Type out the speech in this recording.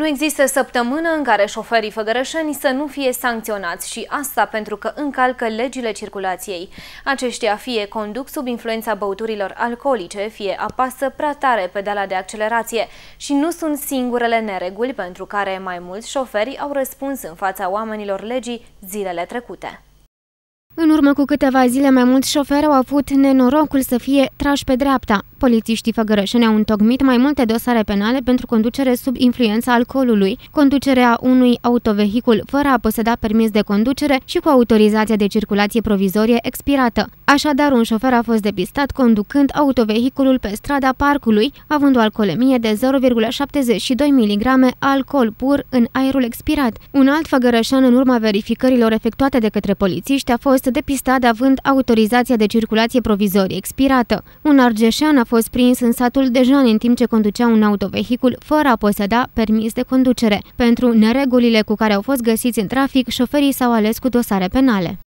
Nu există săptămână în care șoferii făgărășeni să nu fie sancționați și asta pentru că încalcă legile circulației. Aceștia fie conduc sub influența băuturilor alcoolice, fie apasă prea tare pedala de accelerație și nu sunt singurele nereguli pentru care mai mulți șoferi au răspuns în fața oamenilor legii zilele trecute. În urmă cu câteva zile, mai mulți șoferi au avut nenorocul să fie trași pe dreapta polițiștii făgărășeni au întocmit mai multe dosare penale pentru conducere sub influența alcoolului, conducerea unui autovehicul fără a poseda permis de conducere și cu autorizația de circulație provizorie expirată. Așadar, un șofer a fost depistat conducând autovehiculul pe strada parcului, având o alcoolemie de 0,72 mg alcool pur în aerul expirat. Un alt făgărășan, în urma verificărilor efectuate de către polițiști, a fost depistat având autorizația de circulație provizorie expirată. Un argeșean a fost prins în satul Dejan în timp ce conducea un autovehicul fără a poseda permis de conducere. Pentru neregulile cu care au fost găsiți în trafic, șoferii s-au ales cu dosare penale.